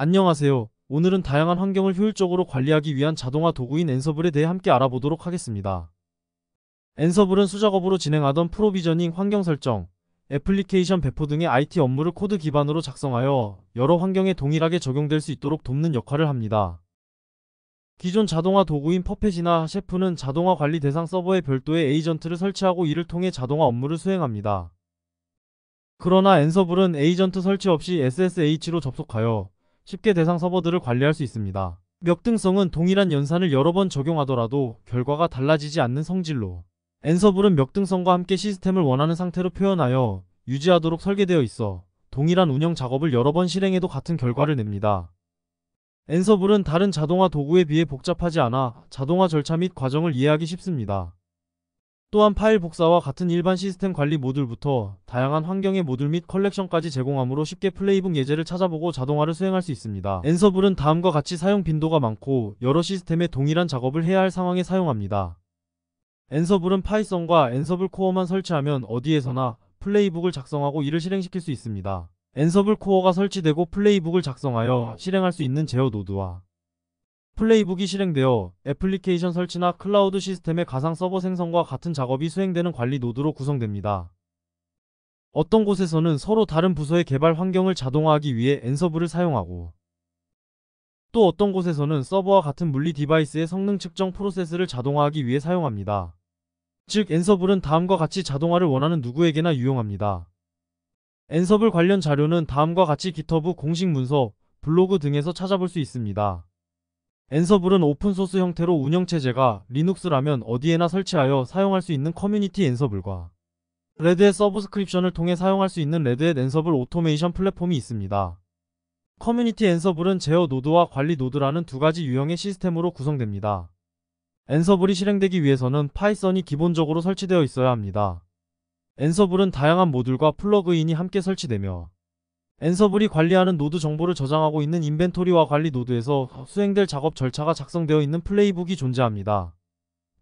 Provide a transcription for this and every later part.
안녕하세요. 오늘은 다양한 환경을 효율적으로 관리하기 위한 자동화 도구인 엔서블에 대해 함께 알아보도록 하겠습니다. 엔서블은 수작업으로 진행하던 프로비저닝 환경 설정, 애플리케이션 배포 등의 IT 업무를 코드 기반으로 작성하여 여러 환경에 동일하게 적용될 수 있도록 돕는 역할을 합니다. 기존 자동화 도구인 퍼펫이나 셰프는 자동화 관리 대상 서버에 별도의 에이전트를 설치하고 이를 통해 자동화 업무를 수행합니다. 그러나 엔서블은 에이전트 설치 없이 SSH로 접속하여 쉽게 대상 서버들을 관리할 수 있습니다. 멱등성은 동일한 연산을 여러 번 적용하더라도 결과가 달라지지 않는 성질로 엔서블은 멱등성과 함께 시스템을 원하는 상태로 표현하여 유지하도록 설계되어 있어 동일한 운영 작업을 여러 번 실행해도 같은 결과를 냅니다. 엔서블은 다른 자동화 도구에 비해 복잡하지 않아 자동화 절차 및 과정을 이해하기 쉽습니다. 또한 파일 복사와 같은 일반 시스템 관리 모듈부터 다양한 환경의 모듈 및 컬렉션까지 제공하므로 쉽게 플레이북 예제를 찾아보고 자동화를 수행할 수 있습니다. 엔서블은 다음과 같이 사용 빈도가 많고 여러 시스템에 동일한 작업을 해야 할 상황에 사용합니다. 엔서블은 파이썬과 엔서블 코어만 설치하면 어디에서나 플레이북을 작성하고 이를 실행시킬 수 있습니다. 엔서블 코어가 설치되고 플레이북을 작성하여 실행할 수 있는 제어 노드와 플레이북이 실행되어 애플리케이션 설치나 클라우드 시스템의 가상 서버 생성과 같은 작업이 수행되는 관리 노드로 구성됩니다. 어떤 곳에서는 서로 다른 부서의 개발 환경을 자동화하기 위해 엔서브를 사용하고 또 어떤 곳에서는 서버와 같은 물리 디바이스의 성능 측정 프로세스를 자동화하기 위해 사용합니다. 즉 엔서블은 다음과 같이 자동화를 원하는 누구에게나 유용합니다. 엔서블 관련 자료는 다음과 같이 GitHub 공식 문서, 블로그 등에서 찾아볼 수 있습니다. 엔서블은 오픈소스 형태로 운영체제가 리눅스라면 어디에나 설치하여 사용할 수 있는 커뮤니티 엔서블과 레드의 서브스크립션을 통해 사용할 수 있는 레드의 엔서블 오토메이션 플랫폼이 있습니다. 커뮤니티 엔서블은 제어 노드와 관리 노드라는 두 가지 유형의 시스템으로 구성됩니다. 엔서블이 실행되기 위해서는 파이썬이 기본적으로 설치되어 있어야 합니다. 엔서블은 다양한 모듈과 플러그인이 함께 설치되며 엔서블이 관리하는 노드 정보를 저장하고 있는 인벤토리와 관리 노드에서 수행될 작업 절차가 작성되어 있는 플레이북이 존재합니다.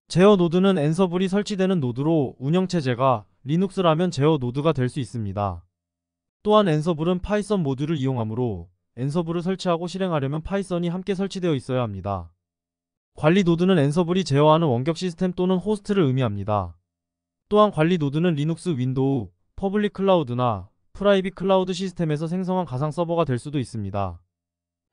제어 노드는 엔서블이 설치되는 노드로 운영체제가 리눅스라면 제어 노드가 될 수 있습니다. 또한 엔서블은 파이썬 모듈을 이용하므로 엔서블을 설치하고 실행하려면 파이썬이 함께 설치되어 있어야 합니다. 관리 노드는 엔서블이 제어하는 원격 시스템 또는 호스트를 의미합니다. 또한 관리 노드는 리눅스 윈도우, 퍼블릭 클라우드나 프라이빗 클라우드 시스템에서 생성한 가상 서버가 될 수도 있습니다.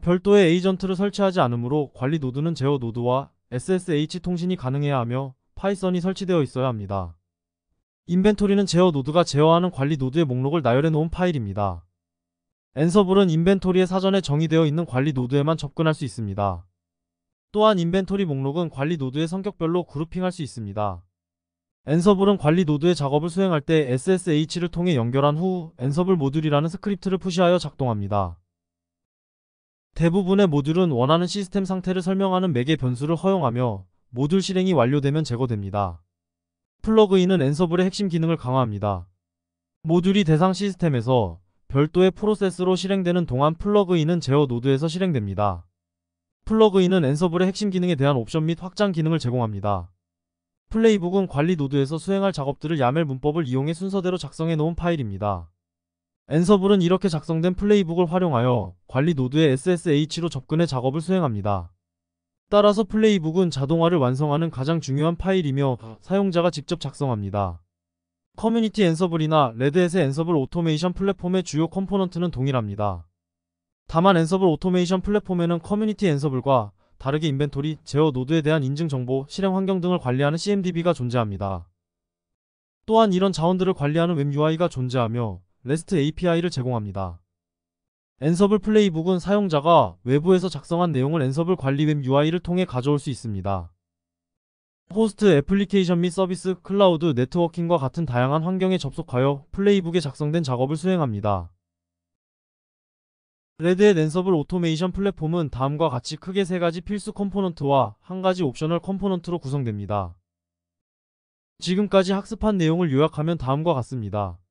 별도의 에이전트를 설치하지 않으므로 관리 노드는 제어 노드와 SSH 통신이 가능해야 하며 파이썬이 설치되어 있어야 합니다. 인벤토리는 제어 노드가 제어하는 관리 노드의 목록을 나열해 놓은 파일입니다. 엔서블은 인벤토리에 사전에 정의되어 있는 관리 노드에만 접근할 수 있습니다. 또한 인벤토리 목록은 관리 노드의 성격별로 그룹핑할 수 있습니다. 엔서블은 관리 노드의 작업을 수행할 때 SSH를 통해 연결한 후 엔서블 모듈이라는 스크립트를 푸시하여 작동합니다. 대부분의 모듈은 원하는 시스템 상태를 설명하는 맥의 변수를 허용하며 모듈 실행이 완료되면 제거됩니다. 플러그인은 엔서블의 핵심 기능을 강화합니다. 모듈이 대상 시스템에서 별도의 프로세스로 실행되는 동안 플러그인은 제어 노드에서 실행됩니다. 플러그인은 엔서블의 핵심 기능에 대한 옵션 및 확장 기능을 제공합니다. 플레이북은 관리 노드에서 수행할 작업들을 야멜 문법을 이용해 순서대로 작성해 놓은 파일입니다. 엔서블은 이렇게 작성된 플레이북을 활용하여 관리 노드의 SSH로 접근해 작업을 수행합니다. 따라서 플레이북은 자동화를 완성하는 가장 중요한 파일이며 사용자가 직접 작성합니다. 커뮤니티 엔서블이나 레드햇의 엔서블 오토메이션 플랫폼의 주요 컴포넌트는 동일합니다. 다만 엔서블 오토메이션 플랫폼에는 커뮤니티 엔서블과 다르게 인벤토리, 제어 노드에 대한 인증 정보, 실행 환경 등을 관리하는 CMDB가 존재합니다. 또한 이런 자원들을 관리하는 웹UI가 존재하며 REST API를 제공합니다. 엔서블 플레이북은 사용자가 외부에서 작성한 내용을 엔서블 관리 웹 UI를 통해 가져올 수 있습니다. 호스트 애플리케이션 및 서비스, 클라우드, 네트워킹과 같은 다양한 환경에 접속하여 플레이북에 작성된 작업을 수행합니다. 레드의 랜서블 오토메이션 플랫폼은 다음과 같이 크게 세가지 필수 컴포넌트와 한가지 옵셔널 컴포넌트로 구성됩니다. 지금까지 학습한 내용을 요약하면 다음과 같습니다.